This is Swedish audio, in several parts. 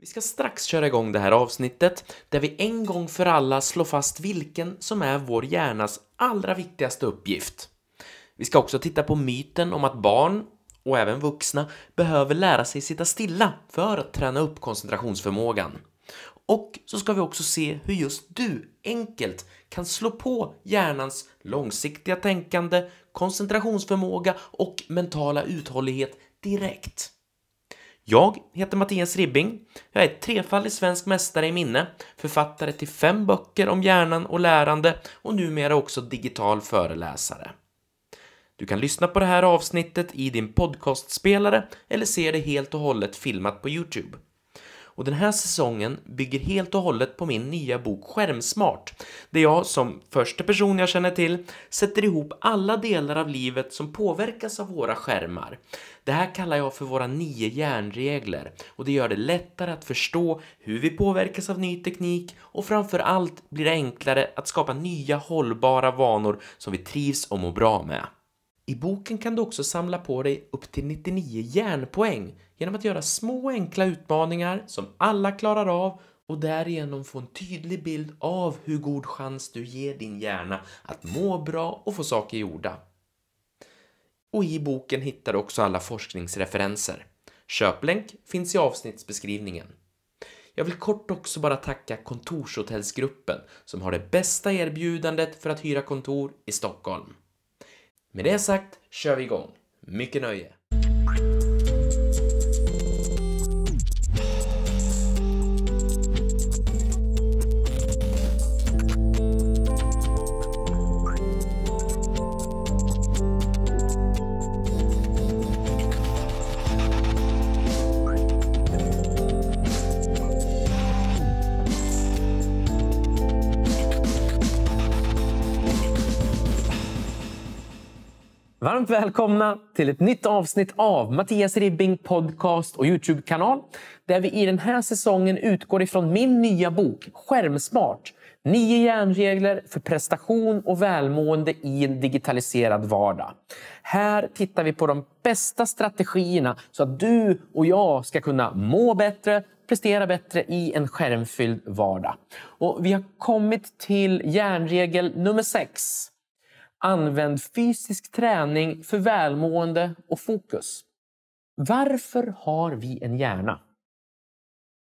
Vi ska strax köra igång det här avsnittet där vi en gång för alla slår fast vilken som är vår hjärnas allra viktigaste uppgift. Vi ska också titta på myten om att barn, och även vuxna, behöver lära sig sitta stilla för att träna upp koncentrationsförmågan. Och så ska vi också se hur just du enkelt kan slå på hjärnans långsiktiga tänkande, koncentrationsförmåga och mentala uthållighet direkt. Jag heter Mattias Ribbing. Jag är trefaldig svensk mästare i minne, författare till fem böcker om hjärnan och lärande och numera också digital föreläsare. Du kan lyssna på det här avsnittet i din podcastspelare eller se det helt och hållet filmat på Youtube. Och den här säsongen bygger helt och hållet på min nya bok Skärmsmart, där jag som första person jag känner till sätter ihop alla delar av livet som påverkas av våra skärmar. Det här kallar jag för våra nio järnregler och det gör det lättare att förstå hur vi påverkas av ny teknik och framförallt blir det enklare att skapa nya hållbara vanor som vi trivs och mår bra med. I boken kan du också samla på dig upp till 99 järnpoäng genom att göra små enkla utmaningar som alla klarar av och därigenom få en tydlig bild av hur god chans du ger din hjärna att må bra och få saker gjorda. Och i boken hittar du också alla forskningsreferenser. Köplänk finns i avsnittsbeskrivningen. Jag vill kort också bara tacka Kontorshotellsgruppen som har det bästa erbjudandet för att hyra kontor i Stockholm. Med det sagt kör vi igång. Mycket nöje! Varmt välkomna till ett nytt avsnitt av Mattias Ribbing podcast och Youtube-kanal där vi i den här säsongen utgår ifrån min nya bok Skärmsmart. Nio järnregler för prestation och välmående i en digitaliserad vardag. Här tittar vi på de bästa strategierna så att du och jag ska kunna må bättre, prestera bättre i en skärmfylld vardag. Och vi har kommit till järnregel nummer sex Använd fysisk träning för välmående och fokus. Varför har vi en hjärna?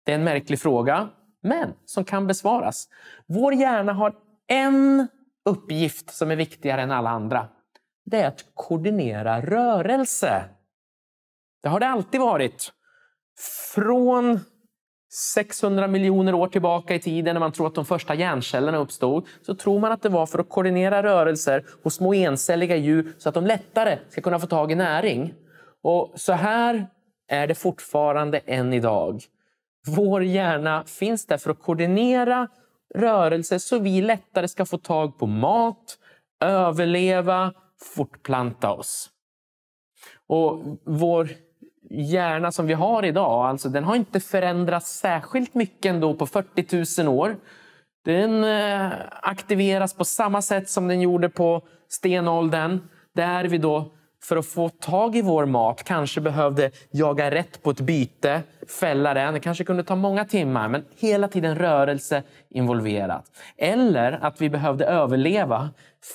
Det är en märklig fråga, men som kan besvaras. Vår hjärna har en uppgift som är viktigare än alla andra. Det är att koordinera rörelse. Det har det alltid varit. Från 600 miljoner år tillbaka i tiden när man tror att de första hjärncellerna uppstod så tror man att det var för att koordinera rörelser hos små encelliga djur så att de lättare ska kunna få tag i näring. Och så här är det fortfarande än idag. Vår hjärna finns där för att koordinera rörelser så vi lättare ska få tag på mat, överleva, fortplanta oss. Och vår hjärna som vi har idag, alltså den har inte förändrats särskilt mycket ändå på 40 000 år. Den eh, aktiveras på samma sätt som den gjorde på stenåldern där vi då för att få tag i vår mat kanske behövde jaga rätt på ett byte, fälla den. Det kanske kunde ta många timmar, men hela tiden rörelse involverat. Eller att vi behövde överleva,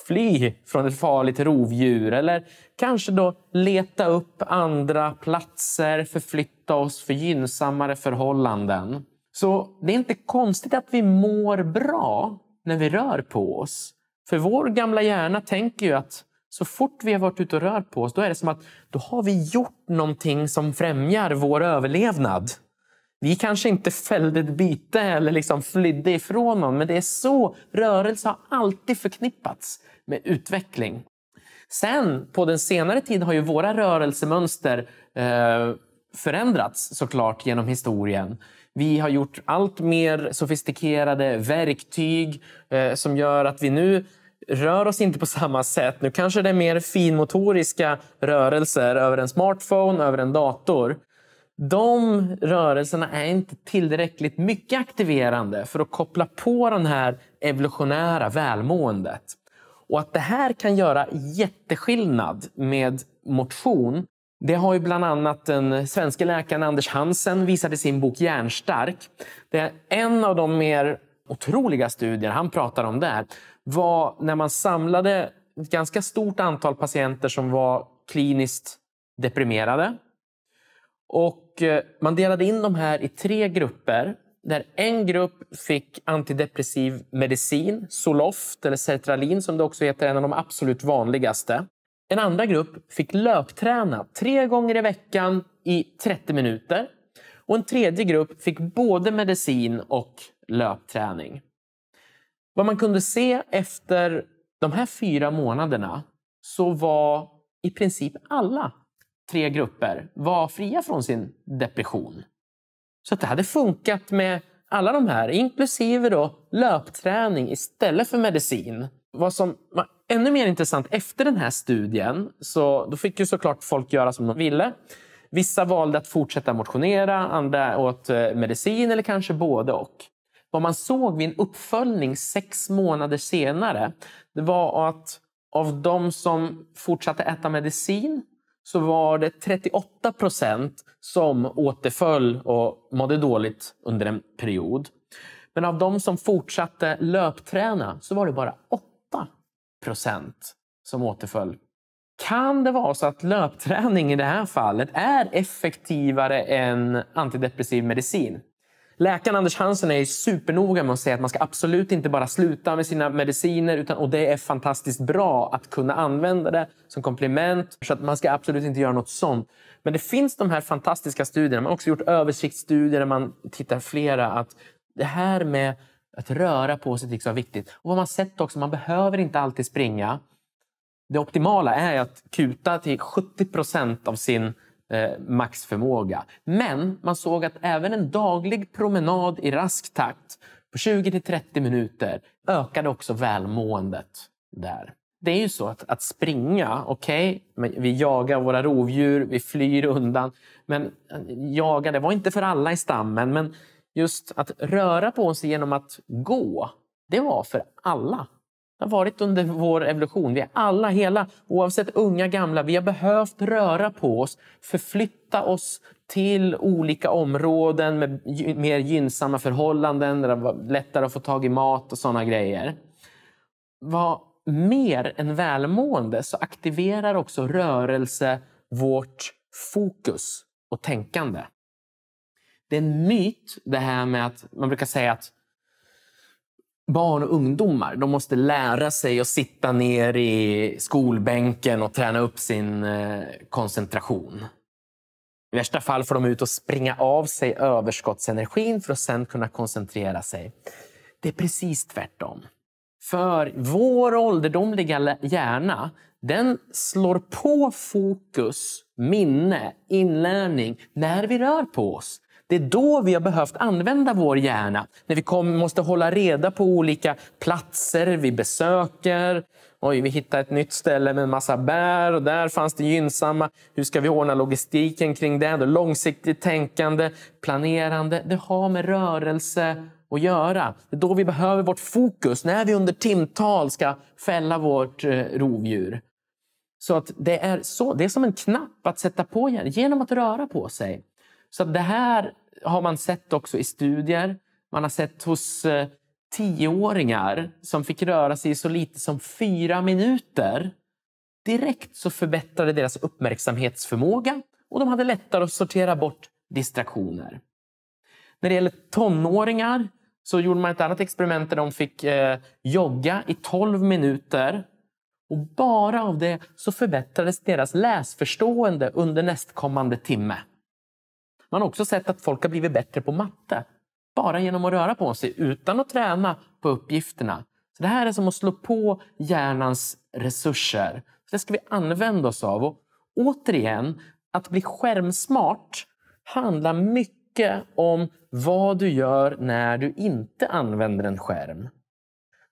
fly från ett farligt rovdjur eller kanske då leta upp andra platser, förflytta oss för gynnsammare förhållanden. Så det är inte konstigt att vi mår bra när vi rör på oss. För vår gamla hjärna tänker ju att så fort vi har varit ute och rört på oss, då är det som att då har vi gjort någonting som främjar vår överlevnad. Vi kanske inte fällde ett byte eller liksom flydde ifrån någon, men det är så rörelse har alltid förknippats med utveckling. Sen på den senare tiden har ju våra rörelsemönster eh, förändrats såklart genom historien. Vi har gjort allt mer sofistikerade verktyg eh, som gör att vi nu rör oss inte på samma sätt. Nu kanske det är mer finmotoriska rörelser över en smartphone, över en dator. De rörelserna är inte tillräckligt mycket aktiverande för att koppla på den här evolutionära välmåendet. Och att det här kan göra jätteskillnad med motion, det har ju bland annat den svenska läkaren Anders Hansen visat i sin bok Hjärnstark. Det är en av de mer otroliga studier han pratar om där var när man samlade ett ganska stort antal patienter som var kliniskt deprimerade. Och eh, man delade in de här i tre grupper. Där en grupp fick antidepressiv medicin, Zoloft eller Sertralin som det också heter, en av de absolut vanligaste. En andra grupp fick löpträna tre gånger i veckan i 30 minuter. Och en tredje grupp fick både medicin och löpträning. Vad man kunde se efter de här fyra månaderna så var i princip alla tre grupper var fria från sin depression. Så det hade funkat med alla de här, inklusive då löpträning istället för medicin. Vad som var ännu mer intressant efter den här studien, så då fick ju såklart folk göra som de ville. Vissa valde att fortsätta motionera, andra åt eh, medicin eller kanske både och. Vad man såg vid en uppföljning sex månader senare, det var att av de som fortsatte äta medicin så var det 38 procent som återföll och mådde dåligt under en period. Men av de som fortsatte löpträna så var det bara 8 procent som återföll. Kan det vara så att löpträning i det här fallet är effektivare än antidepressiv medicin? Läkaren Anders Hansen är supernoga med att säga att man ska absolut inte bara sluta med sina mediciner utan, och det är fantastiskt bra att kunna använda det som komplement. Så att man ska absolut inte göra något sånt. Men det finns de här fantastiska studierna. Man har också gjort översiktsstudier där man tittar flera att det här med att röra på sig tycks vara viktigt. Och vad man sett också, man behöver inte alltid springa. Det optimala är att kuta till 70 procent av sin Eh, maxförmåga. Men man såg att även en daglig promenad i rask takt på 20-30 minuter ökade också välmåendet där. Det är ju så att, att springa, okej, okay, vi jagar våra rovdjur, vi flyr undan. Men eh, jaga, det var inte för alla i stammen. Men just att röra på sig genom att gå, det var för alla det har varit under vår evolution. Vi är alla, hela, oavsett unga, gamla, vi har behövt röra på oss, förflytta oss till olika områden med mer gynnsamma förhållanden, där det var lättare att få tag i mat och sådana grejer. Vad mer än välmående så aktiverar också rörelse vårt fokus och tänkande. Det är en myt det här med att man brukar säga att barn och ungdomar. De måste lära sig att sitta ner i skolbänken och träna upp sin eh, koncentration. I värsta fall får de ut och springa av sig överskottsenergin för att sen kunna koncentrera sig. Det är precis tvärtom. För vår ålderdomliga hjärna den slår på fokus, minne, inlärning när vi rör på oss. Det är då vi har behövt använda vår hjärna. När vi kom, måste hålla reda på olika platser vi besöker. Oj, vi hittar ett nytt ställe med en massa bär och där fanns det gynnsamma. Hur ska vi ordna logistiken kring det? Då? Långsiktigt tänkande, planerande. Det har med rörelse att göra. Det är då vi behöver vårt fokus, när vi under timtal ska fälla vårt eh, rovdjur. Så att det, är så, det är som en knapp att sätta på igen, genom att röra på sig. Så det här har man sett också i studier. Man har sett hos eh, tioåringar som fick röra sig i så lite som fyra minuter. Direkt så förbättrade deras uppmärksamhetsförmåga och de hade lättare att sortera bort distraktioner. När det gäller tonåringar så gjorde man ett annat experiment där de fick eh, jogga i 12 minuter. Och bara av det så förbättrades deras läsförstående under nästkommande timme. Man har också sett att folk har blivit bättre på matte. Bara genom att röra på sig utan att träna på uppgifterna. Så Det här är som att slå på hjärnans resurser. Så det ska vi använda oss av. Och återigen, att bli skärmsmart handlar mycket om vad du gör när du inte använder en skärm.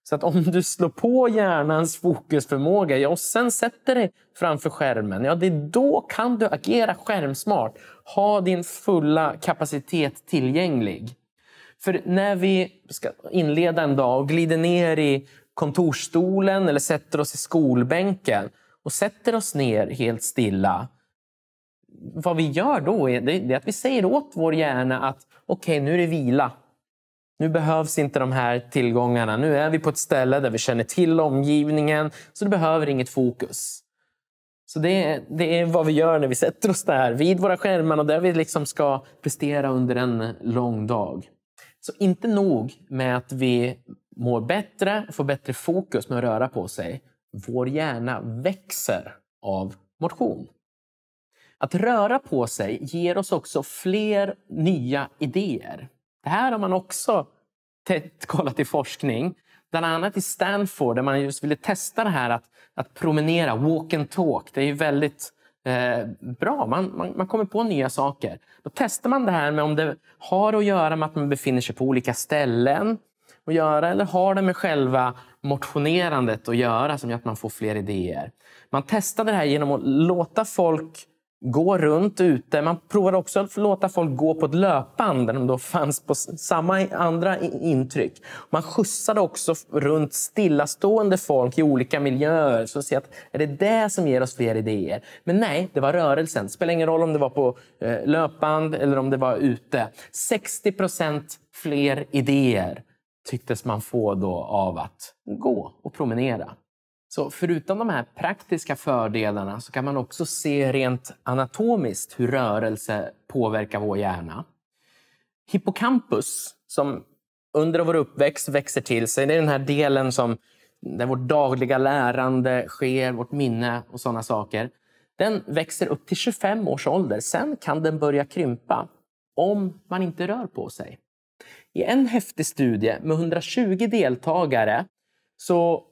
Så att om du slår på hjärnans fokusförmåga ja, och sen sätter dig framför skärmen, ja, det är då kan du agera skärmsmart. Ha din fulla kapacitet tillgänglig. För när vi ska inleda en dag och glider ner i kontorsstolen eller sätter oss i skolbänken och sätter oss ner helt stilla. Vad vi gör då är, att vi säger åt vår hjärna att okej, okay, nu är det vila. Nu behövs inte de här tillgångarna. Nu är vi på ett ställe där vi känner till omgivningen, så det behöver inget fokus. Så det är, det är vad vi gör när vi sätter oss där vid våra skärmar och där vi liksom ska prestera under en lång dag. Så inte nog med att vi mår bättre och får bättre fokus med att röra på sig. Vår hjärna växer av motion. Att röra på sig ger oss också fler nya idéer. Det här har man också tätt kollat i forskning. Bland annat i Stanford där man just ville testa det här att, att promenera, walk and talk. Det är ju väldigt eh, bra, man, man, man, kommer på nya saker. Då testar man det här med om det har att göra med att man befinner sig på olika ställen att göra eller har det med själva motionerandet att göra som gör att man får fler idéer. Man testade det här genom att låta folk gå runt ute. Man provade också att låta folk gå på ett löpband där de då fanns på samma andra intryck. Man skjutsade också runt stillastående folk i olika miljöer. Så att se att är det det som ger oss fler idéer? Men nej, det var rörelsen. Det spelar ingen roll om det var på eh, löpband eller om det var ute. 60 procent fler idéer tycktes man få då av att gå och promenera. Så förutom de här praktiska fördelarna så kan man också se rent anatomiskt hur rörelse påverkar vår hjärna. Hippocampus, som under vår uppväxt växer till sig, det är den här delen som, där vårt dagliga lärande sker, vårt minne och sådana saker. Den växer upp till 25 års ålder. Sen kan den börja krympa om man inte rör på sig. I en häftig studie med 120 deltagare så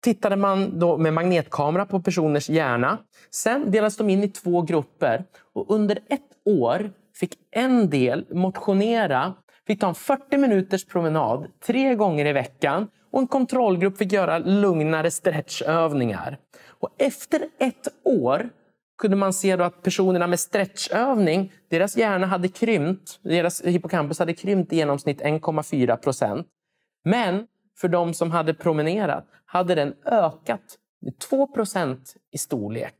tittade man då med magnetkamera på personers hjärna. Sen delades de in i två grupper och under ett år fick en del motionera, fick ta en 40 minuters promenad tre gånger i veckan och en kontrollgrupp fick göra lugnare stretchövningar. Och efter ett år kunde man se att personerna med stretchövning, deras hjärna hade krympt, deras hippocampus hade krympt i genomsnitt 1,4 procent. Men för de som hade promenerat hade den ökat med 2 i storlek.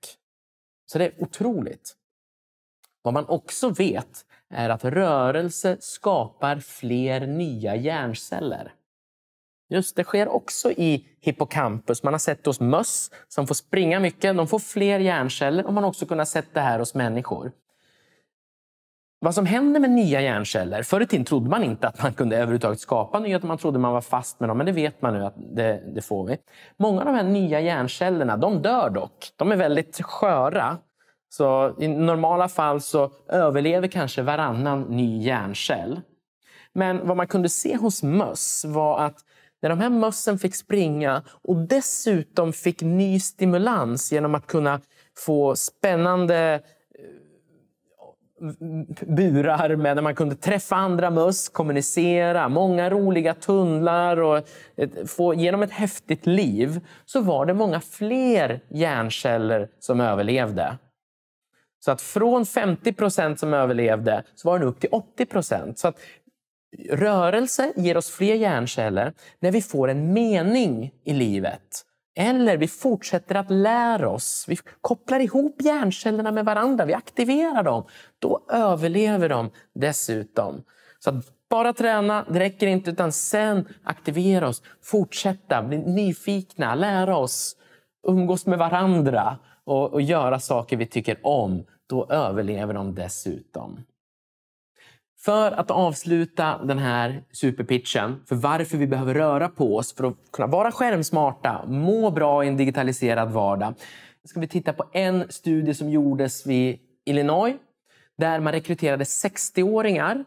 Så det är otroligt. Vad man också vet är att rörelse skapar fler nya hjärnceller. Just det sker också i hippocampus. Man har sett det hos möss som får springa mycket. De får fler hjärnceller och man har också kunnat se det här hos människor. Vad som händer med nya hjärnceller, förr i tiden trodde man inte att man kunde överhuvudtaget skapa nya, man trodde man var fast med dem, men det vet man nu att det, det får vi. Många av de här nya hjärncellerna, de dör dock. De är väldigt sköra. Så i normala fall så överlever kanske varannan ny hjärncell. Men vad man kunde se hos möss var att när de här mössen fick springa och dessutom fick ny stimulans genom att kunna få spännande burar med, där man kunde träffa andra möss, kommunicera, många roliga tunnlar och eh, få, genom ett häftigt liv så var det många fler hjärnceller som överlevde. Så att från 50 procent som överlevde så var det upp till 80 procent. Så att rörelse ger oss fler hjärnceller när vi får en mening i livet. Eller vi fortsätter att lära oss. Vi kopplar ihop hjärncellerna med varandra. Vi aktiverar dem. Då överlever de dessutom. Så att bara träna, det räcker inte. Utan sen aktivera oss, fortsätta, bli nyfikna, lära oss, umgås med varandra och, och göra saker vi tycker om. Då överlever de dessutom. För att avsluta den här superpitchen för varför vi behöver röra på oss för att kunna vara skärmsmarta, må bra i en digitaliserad vardag. ska vi titta på en studie som gjordes vid Illinois där man rekryterade 60-åringar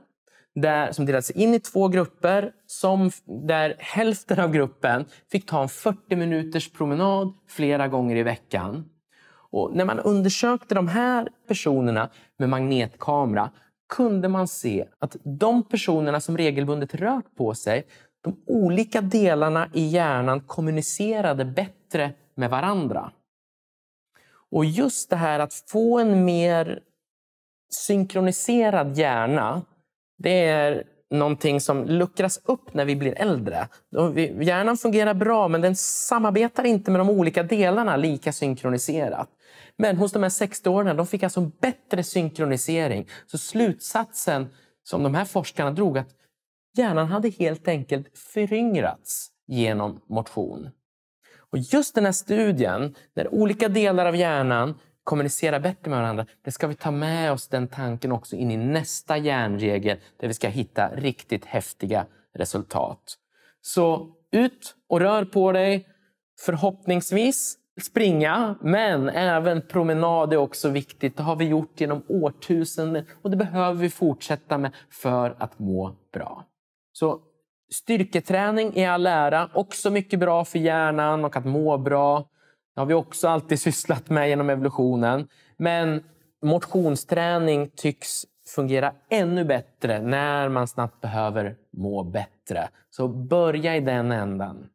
där, som delades in i två grupper som, där hälften av gruppen fick ta en 40 minuters promenad flera gånger i veckan. Och när man undersökte de här personerna med magnetkamera kunde man se att de personerna som regelbundet rört på sig, de olika delarna i hjärnan kommunicerade bättre med varandra. Och just det här att få en mer synkroniserad hjärna, det är någonting som luckras upp när vi blir äldre. Hjärnan fungerar bra, men den samarbetar inte med de olika delarna lika synkroniserat. Men hos de här 60-åringarna de fick alltså en bättre synkronisering. Så slutsatsen som de här forskarna drog att hjärnan hade helt enkelt föryngrats genom motion. Och just den här studien, när olika delar av hjärnan kommunicera bättre med varandra. Det ska vi ta med oss den tanken också in i nästa järnregel där vi ska hitta riktigt häftiga resultat. Så ut och rör på dig. Förhoppningsvis springa, men även promenad är också viktigt. Det har vi gjort genom årtusenden och det behöver vi fortsätta med för att må bra. Så styrketräning i all ära, också mycket bra för hjärnan och att må bra. Det har vi också alltid sysslat med genom evolutionen. Men motionsträning tycks fungera ännu bättre när man snabbt behöver må bättre. Så börja i den ändan.